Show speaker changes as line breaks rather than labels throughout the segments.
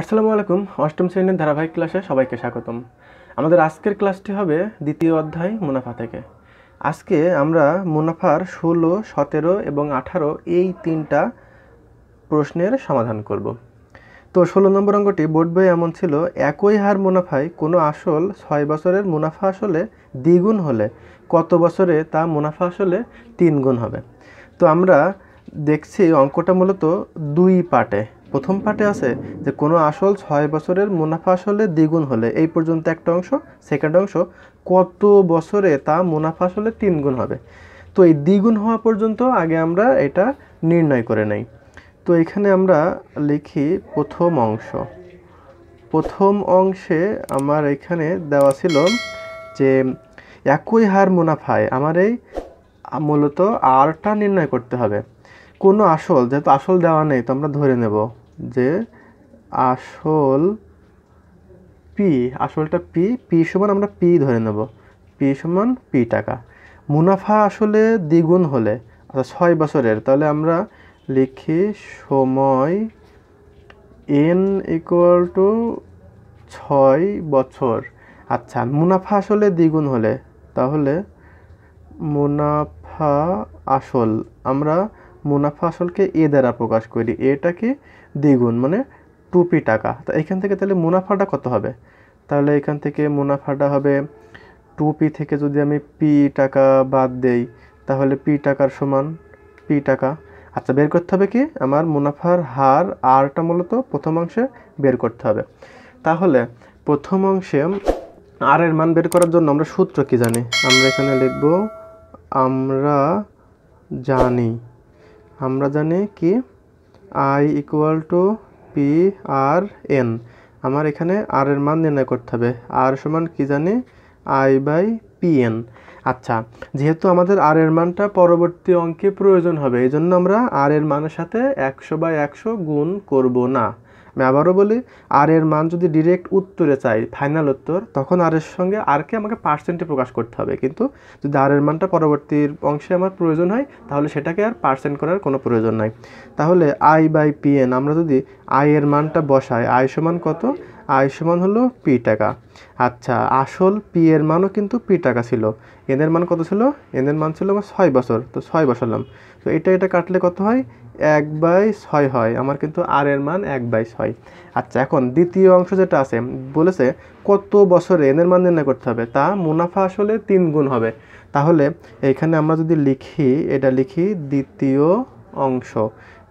আসসালামু আলাইকুম অষ্টম শ্রেণীর ধারাবাহিক ক্লাসে সবাইকে স্বাগতম আমাদের আজকের ক্লাসটি হবে দ্বিতীয় অধ্যায় মুনাফা থেকে আজকে আমরা মুনাফার ষোলো সতেরো এবং আঠারো এই তিনটা প্রশ্নের সমাধান করব তো ষোলো নম্বর অঙ্কটি বোর্ড বই এমন ছিল একই হার মুনাফায় কোনো আসল ছয় বছরের মুনাফা আসলে দ্বিগুণ হলে কত বছরে তা মুনাফা আসলে তিন গুণ হবে তো আমরা দেখছি অঙ্কটা মূলত দুই পার্টে প্রথম পার্টে আছে যে কোনো আসল ছয় বছরের মুনাফা আসলে দ্বিগুণ হলে এই পর্যন্ত একটা অংশ সেকেন্ড অংশ কত বছরে তা মুনাফা আসলে তিন গুণ হবে তো এই দ্বিগুণ হওয়া পর্যন্ত আগে আমরা এটা নির্ণয় করে নেই তো এখানে আমরা লিখি প্রথম অংশ প্রথম অংশে আমার এখানে দেওয়া ছিল যে একই হার মুনাফায় আমার এই মূলত আরটা নির্ণয় করতে হবে কোনো আসল যেহেতু আসল দেওয়া নেই তো আমরা ধরে নেব যে আসল পি আসলটা পি পি সমান আমরা পি ধরে নেব পি সমান পি টাকা মুনাফা আসলে দ্বিগুণ হলে আচ্ছা ছয় বছরের তাহলে আমরা লিখি সময় এন ইকুয়াল টু ছয় বছর আচ্ছা মুনাফা আসলে দ্বিগুণ হলে তাহলে মুনাফা আসল আমরা মুনাফা আসলকে এ দ্বারা প্রকাশ করি এটাকে দ্বিগুণ মানে টুপি টাকা তা এখান থেকে তাহলে মুনাফাটা কত হবে তাহলে এখান থেকে মুনাফাটা হবে টুপি থেকে যদি আমি পি টাকা বাদ দেই তাহলে পি টাকার সমান পি টাকা আচ্ছা বের করতে হবে কি আমার মুনাফার হার আরটা মূলত প্রথম অংশে বের করতে হবে তাহলে প্রথম অংশে আর এর মান বের করার জন্য আমরা সূত্র কি জানি আমরা এখানে লিখব আমরা জানি আমরা জানি কি I equal to P R N আমার এখানে আর এর মান নির্ণয় করতে হবে আর সমান কি জানি আই বাই পি এন আচ্ছা যেহেতু আমাদের আর এর মানটা পরবর্তী অঙ্কে প্রয়োজন হবে এই জন্য আমরা আর এর মানের সাথে একশো বাই একশো গুণ করব না আমি আবারও বলি আর এর মান যদি ডিরেক্ট উত্তরে চাই ফাইনাল উত্তর তখন আর এর সঙ্গে আরকে আমাকে পার্সেন্টে প্রকাশ করতে হবে কিন্তু যদি আর এর মানটা পরবর্তীর অংশে আমার প্রয়োজন হয় তাহলে সেটাকে আর পার্সেন্ট করার কোনো প্রয়োজন নাই তাহলে আই বাই পিএন আমরা যদি আই এর মানটা বসাই আই সমান কত আই সমান হলো পি টাকা আচ্ছা আসল পি এর মানও কিন্তু পি টাকা ছিল এনের মান কত ছিল এনের মান ছিল আমার ছয় বছর তো ছয় বসালাম তো এটা এটা কাটলে কত হয় এক বাই ছয় হয় আমার কিন্তু আর এর মান এক বাই ছয় আচ্ছা এখন দ্বিতীয় অংশ যেটা আছে বলেছে কত বছরে এনের মান নির্ণয় করতে হবে তা মুনাফা আসলে তিন গুণ হবে তাহলে এখানে আমরা যদি লিখি এটা লিখি দ্বিতীয় অংশ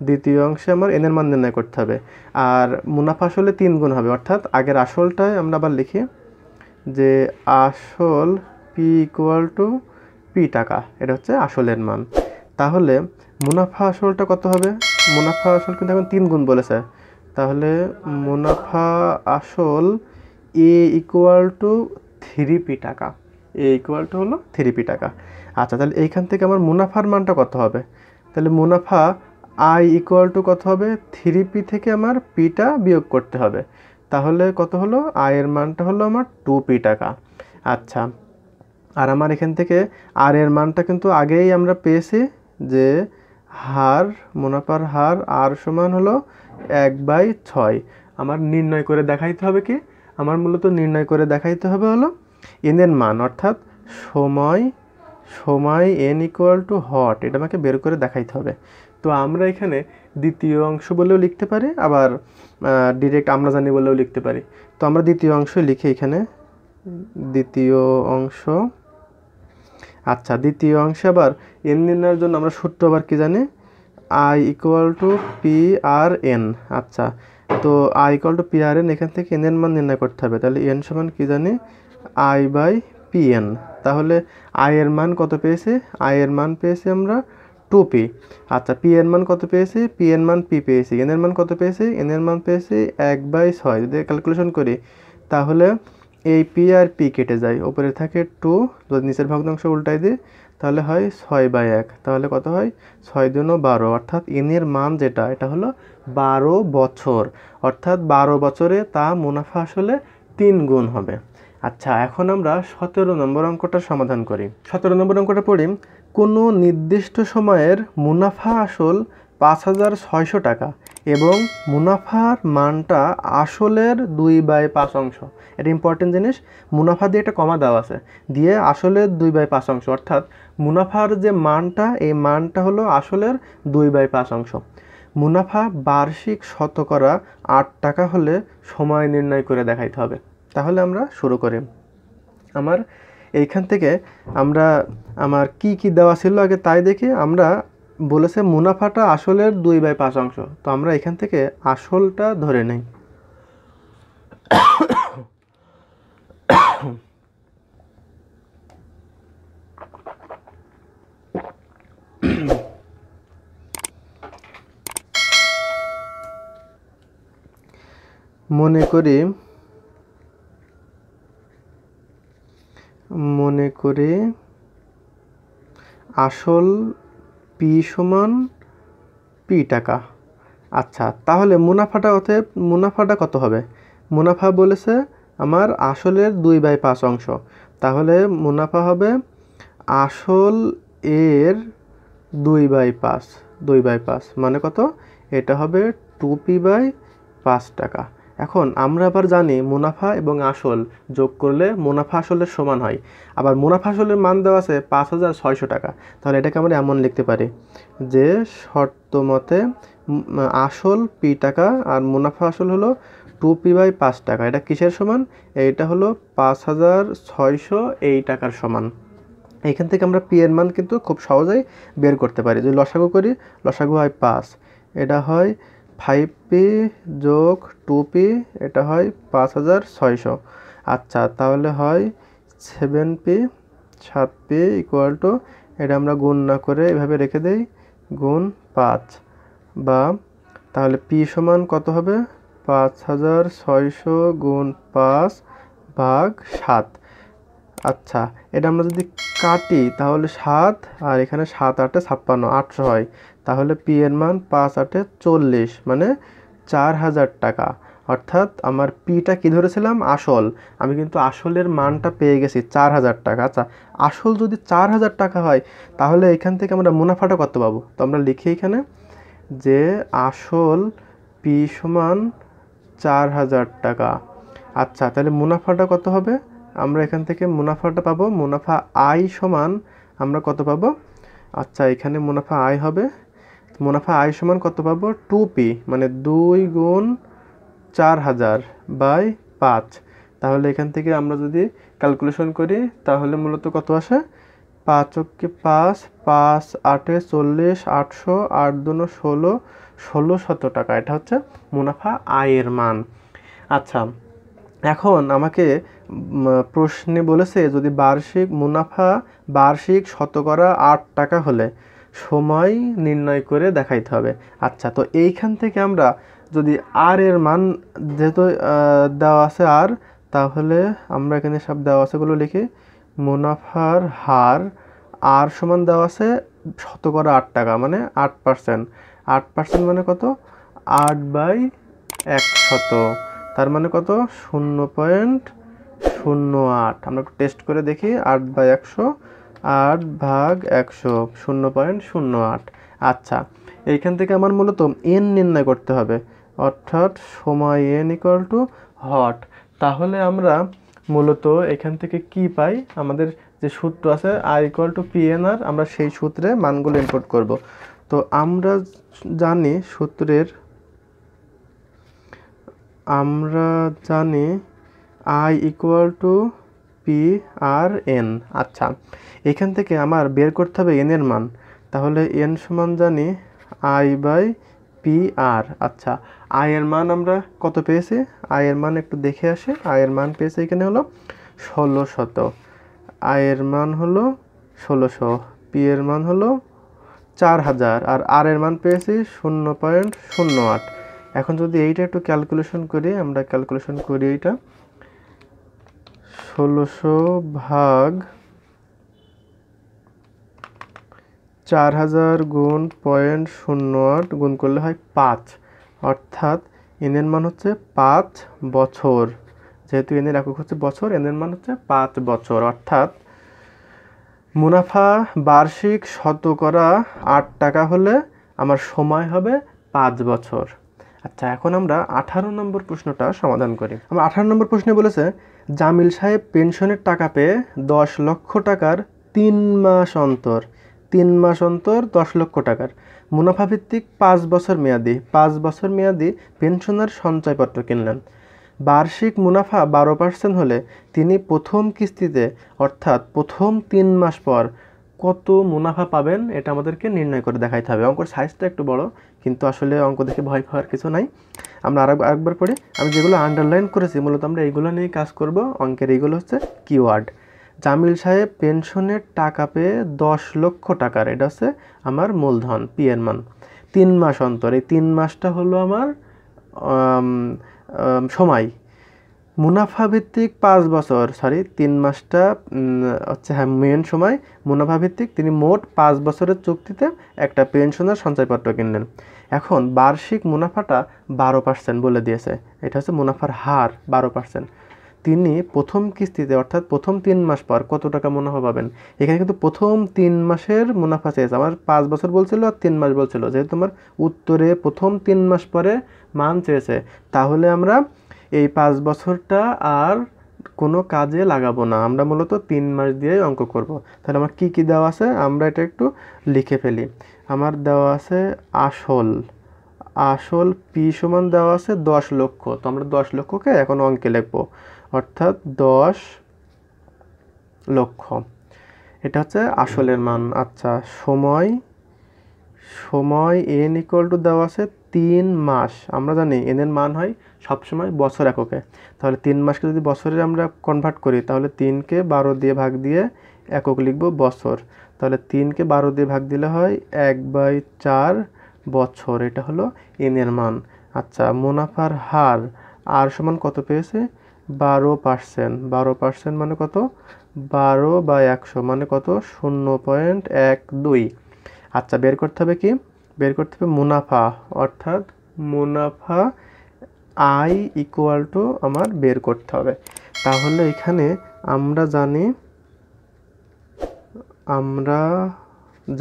দ্বিতীয় অংশে আমার এনের মান নির্ণয় করতে হবে আর মুনাফা আসলে তিন গুণ হবে অর্থাৎ আগের আসলটায় আমরা আবার লিখি যে আসল পি ইকুয়াল টু পি টাকা এটা হচ্ছে আসলের মান তাহলে মুনাফা আসলটা কত হবে মুনাফা আসল কিন্তু এখন তিন গুণ বলেছে তাহলে মুনাফা আসল A equal to three P টাকা এ ইকুয়াল টু হলো থ্রি পি টাকা আচ্ছা তাহলে এইখান থেকে আমার মুনাফার মানটা কত হবে তাহলে মুনাফা আই ইকুয়াল টু কত হবে থ্রি পি থেকে আমার পিটা বিয়োগ করতে হবে তাহলে কত হলো আয়ের মানটা হলো আমার টু পি টাকা আচ্ছা আর আমার এখান থেকে আর এর মানটা কিন্তু আগেই আমরা পেয়েছি যে হার মুনাফার হার আর সমান হলো এক বাই ছয় আমার নির্ণয় করে দেখাইতে হবে কি আমার মূলত নির্ণয় করে দেখাইতে হবে হলো এনের মান অর্থাৎ সময় সময় এন ইকুয়াল টু হট এটা আমাকে বের করে দেখাইতে হবে তো আমরা এখানে দ্বিতীয় অংশ বলেও লিখতে পারি আবার ডিরেক্ট আমরা জানি বলেও লিখতে পারি তো আমরা দ্বিতীয় অংশ লিখি এখানে দ্বিতীয় অংশ আচ্ছা দ্বিতীয় অংশে আবার এন নির্ণয়ের জন্য আমরা সূত্র আবার কী জানি I equal to P R N আচ্ছা তো I equal to P R N এখান থেকে এন এর মান নির্ণয় করতে হবে তাহলে এন সমান কী জানি আই বাই পি এন তাহলে আই এর মান কত পেয়েছি আই এর মান পেয়েছি আমরা টু পি আচ্ছা পি এর মান কত পেয়েছি পি এর মান পি পেয়েছি এন এর মান কত পেয়েছি এন এর মান পেয়েছি এক বাই ছয় যদি ক্যালকুলেশন করি তাহলে এই পি আর পি কেটে যায় ওপরে থাকে টু যদি নিচের ভগ্নাংশ উল্টাই দিই তাহলে হয় ছয় বাই এক তাহলে কত হয় ছয় দিনও বারো অর্থাৎ এনের মান যেটা এটা হলো বারো বছর অর্থাৎ বারো বছরে তা মুনাফা আসলে তিন গুণ হবে আচ্ছা এখন আমরা সতেরো নম্বর অঙ্কটা সমাধান করি সতেরো নম্বর অঙ্কটা পড়ি কোনো নির্দিষ্ট সময়ের মুনাফা আসল পাঁচ হাজার ছয়শো টাকা এবং মুনাফার মানটা আসলের দুই বাই পাঁচ অংশ এটা ইম্পর্টেন্ট জিনিস মুনাফা দিয়ে একটা কমা দেওয়া আছে দিয়ে আসলের দুই বাই পাঁচ অংশ অর্থাৎ মুনাফার যে মানটা এই মানটা হলো আসলের দুই বাই পাঁচ অংশ মুনাফা বার্ষিক শতকরা আট টাকা হলে সময় নির্ণয় করে দেখাইতে হবে তাহলে আমরা শুরু করি আমার এইখান থেকে আমরা আমার কি কি দেওয়া ছিল আগে তাই দেখে আমরা বলেছে মুনাফাটা আসলের দুই বাই পাঁচ অংশ তো আমরা এখান থেকে আসলটা ধরে নেই মনে করি মনে করি আসল পি সমান পি টাকা আচ্ছা তাহলে মুনাফাটা অথে মুনাফাটা কত হবে মুনাফা বলেছে আমার আসলের দুই বাই পাঁচ অংশ তাহলে মুনাফা হবে আসল এর দুই বাই পাঁচ দুই বাই পাঁচ মানে কত এটা হবে টু পি বাই পাঁচ টাকা এখন আমরা আবার জানি মুনাফা এবং আসল যোগ করলে মুনাফা আসলের সমান হয় আবার মুনাফা আসলের মান দেওয়া আছে পাঁচ হাজার ছয়শো টাকা তাহলে এটাকে আমরা এমন লিখতে পারি যে শর্ত মতে আসল পি টাকা আর মুনাফা আসল হলো টু পি বাই পাঁচ টাকা এটা কিসের সমান এইটা হলো পাঁচ হাজার ছয়শো এই টাকার সমান এইখান থেকে আমরা পি এর মান কিন্তু খুব সহজেই বের করতে পারি যদি লসাগু করি লসাগু হয় পাঁচ এটা হয় ফাইভ পি যোগ টু পি এটা হয় পাঁচ হাজার ছয়শো আচ্ছা তাহলে হয় সেভেন পি সাত পি ইকুয়াল টু এটা আমরা গুণ না করে এভাবে রেখে দেই গুণ পাঁচ বা তাহলে পি সমান কত হবে পাঁচ হাজার ছয়শো গুণ পাঁচ ভাগ সাত আচ্ছা এটা আমরা যদি কাটি তাহলে সাত আর এখানে সাত আটে ছাপ্পান্ন আটশো হয় তাহলে পি এর মান পাঁচ আটে চল্লিশ মানে চার হাজার টাকা অর্থাৎ আমার পিটা কি ধরেছিলাম আসল আমি কিন্তু আসলের মানটা পেয়ে গেছি চার হাজার টাকা আচ্ছা আসল যদি চার হাজার টাকা হয় তাহলে এখান থেকে আমরা মুনাফাটা কত পাবো তো আমরা লিখি এখানে যে আসল পি সমান চার হাজার টাকা আচ্ছা তাহলে মুনাফাটা কত হবে আমরা এখান থেকে মুনাফাটা পাবো মুনাফা আই সমান আমরা কত পাবো আচ্ছা এখানে মুনাফা আয় হবে মুনাফা আয় সমান কত পাবো টু পি মানে দুই গুণ চার হাজার বাই পাঁচ তাহলে এখান থেকে আমরা যদি ক্যালকুলেশন করি তাহলে মূলত কত আসে পাঁচ অক্ষে পাঁচ পাঁচ আটে চল্লিশ আটশো আট দুনো ষোলো ষোলো শত টাকা এটা হচ্ছে মুনাফা আয়ের মান আচ্ছা এখন আমাকে প্রশ্নে বলেছে যদি বার্ষিক মুনাফা বার্ষিক শতকরা আট টাকা হলে সময় নির্ণয় করে দেখাইতে হবে আচ্ছা তো এইখান থেকে আমরা যদি আর এর মান যেহেতু দেওয়া আছে আর তাহলে আমরা এখানে সব দেওয়া আছেগুলো লিখি মুনাফার হার আর সমান দেওয়া আছে শতকরা আট টাকা মানে আট পার্সেন্ট আট পার্সেন্ট মানে কত আট বাই একশত তার মানে কত শূন্য পয়েন্ট শূন্য আট আমরা একটু টেস্ট করে দেখি আট বাই একশো আট ভাগ একশো শূন্য পয়েন্ট শূন্য আট আচ্ছা এইখান থেকে আমার মূলত এন নির্ণয় করতে হবে অর্থাৎ সময় এন ইকুয়াল টু হট তাহলে আমরা মূলত এখান থেকে কি পাই আমাদের যে সূত্র আছে আই ইকুয়াল টু পিএনআর আমরা সেই সূত্রে মানগুলো ইনপুট করব তো আমরা জানি সূত্রের আমরা জানি I equal to P R N আচ্ছা এখান থেকে আমার বের করতে হবে এন এর মান তাহলে এন সমান জানি আই বাই পি আর আচ্ছা আয়ের মান আমরা কত পেয়েছি আয়ের মান একটু দেখে আসে আয়ের মান পেয়েছি এখানে হলো ষোলো শত আয়ের মান হলো ষোলোশো পি এর মান হলো চার হাজার আর আর এর মান পেয়েছি শূন্য পয়েন্ট শূন্য আট এখন যদি এইটা একটু ক্যালকুলেশন করি আমরা ক্যালকুলেশন করি এইটা ষোলোশো ভাগ চার হাজার গুণ পয়েন্ট শূন্য আট গুণ করলে হয় পাঁচ অর্থাৎ এনের মান হচ্ছে পাঁচ বছর যেহেতু এনের একক হচ্ছে বছর এনের মান হচ্ছে পাঁচ বছর অর্থাৎ মুনাফা বার্ষিক শতকরা আট টাকা হলে আমার সময় হবে পাঁচ বছর আচ্ছা এখন আমরা আঠারো নম্বর প্রশ্নটা সমাধান করি আমরা আঠারো নম্বর প্রশ্নে বলেছে জামিল সাহেব পেনশনের টাকা পেয়ে দশ লক্ষ টাকার তিন মাস অন্তর তিন মাস অন্তর দশ লক্ষ টাকার মুনাফাভিত্তিক পাঁচ বছর মেয়াদি পাঁচ বছর মেয়াদি পেনশনের সঞ্চয়পত্র কিনলেন বার্ষিক মুনাফা বারো পার্সেন্ট হলে তিনি প্রথম কিস্তিতে অর্থাৎ প্রথম তিন মাস পর কত মুনাফা পাবেন এটা আমাদেরকে নির্ণয় করে দেখাইতে হবে অঙ্কর সাইজটা একটু বড় কিন্তু আসলে অঙ্ক দেখে ভয় পাওয়ার কিছু নাই আমরা আর একবার করে আমি যেগুলো আন্ডারলাইন করেছি মূলত আমরা এইগুলো নিয়ে কাজ করব অঙ্কের এইগুলো হচ্ছে কিওয়ার্ড জামিল সাহেব পেনশনের টাকা পেয়ে দশ লক্ষ টাকার এটা হচ্ছে আমার মূলধন পিয়ের মান তিন মাস অন্তর এই তিন মাসটা হলো আমার সময় মুনাফাভিত্তিক পাঁচ বছর সরি তিন মাসটা হচ্ছে হ্যাঁ মেন সময় মুনাফাভিত্তিক তিনি মোট পাঁচ বছরের চুক্তিতে একটা পেনশনের সঞ্চয়পত্র কিনলেন এখন বার্ষিক মুনাফাটা বারো পার্সেন্ট বলে দিয়েছে এটা হচ্ছে মুনাফার হার বারো পার্সেন্ট তিনি প্রথম কিস্তিতে অর্থাৎ প্রথম তিন মাস পর কত টাকা মুনাফা পাবেন এখানে কিন্তু প্রথম তিন মাসের মুনাফা চেয়েছে আমার পাঁচ বছর বলছিল আর তিন মাস বলছিল যেহেতু আমার উত্তরে প্রথম তিন মাস পরে মান চেয়েছে তাহলে আমরা এই পাঁচ বছরটা আর কোনো কাজে লাগাবো না আমরা মূলত তিন মাস দিয়েই অঙ্ক করব। তাহলে আমার কি কি দেওয়া আছে আমরা এটা একটু লিখে ফেলি আমার দেওয়া আছে আসল আসল পি সমান দেওয়া আছে দশ লক্ষ তো আমরা দশ লক্ষকে এখন অঙ্কে লিখব অর্থাৎ দশ লক্ষ এটা হচ্ছে আসলের মান আচ্ছা সময় সময় এন ইকুয়াল টু দেওয়া আছে তিন মাস আমরা জানি এনের মান হয় সবসময় বছর এককে তাহলে তিন মাসকে যদি বছরে আমরা কনভার্ট করি তাহলে তিনকে বারো দিয়ে ভাগ দিয়ে একক লিখব বছর তাহলে তিনকে বারো দিয়ে ভাগ দিলে হয় এক বাই চার বছর এটা হলো এনের মান আচ্ছা মুনাফার হার আর সমান কত পেয়েছে বারো পার্সেন্ট বারো পার্সেন্ট মানে কত বারো বা একশো মানে কত শূন্য পয়েন্ট এক দুই আচ্ছা বের করতে হবে কি বের করতে হবে মুনাফা অর্থাৎ মুনাফা আই ইকুয়াল টু আমার বের করতে হবে তাহলে এখানে আমরা জানি আমরা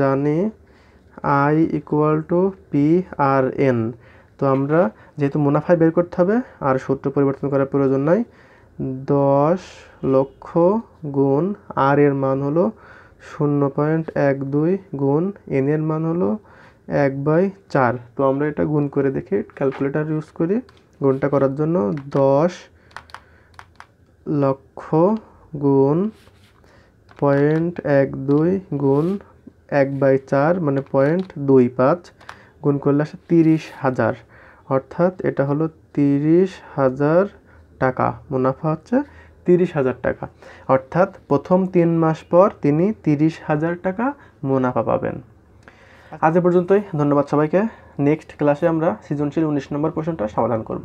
জানি I equal to P R N তো আমরা যেহেতু মুনাফা বের করতে হবে আর সূত্র পরিবর্তন করার প্রয়োজন নাই দশ লক্ষ গুণ আর এর মান হলো শূন্য পয়েন্ট এক দুই গুণ এনের মান হলো এক বাই চার তো আমরা এটা গুণ করে দেখি ক্যালকুলেটার ইউজ করি গুণটা করার জন্য দশ লক্ষ গুণ পয়েন্ট এক দুই গুণ এক বাই চার মানে পয়েন্ট দুই পাঁচ গুণ করলে আসে তিরিশ হাজার অর্থাৎ এটা হলো তিরিশ হাজার টাকা মুনাফা হচ্ছে তিরিশ হাজার টাকা অর্থাৎ প্রথম তিন মাস পর তিনি তিরিশ হাজার টাকা মুনাফা পাবেন আজ এ পর্যন্তই ধন্যবাদ সবাইকে নেক্সট ক্লাসে আমরা সৃজনশীল উনিশ নম্বর প্রশ্নটা সমাধান করব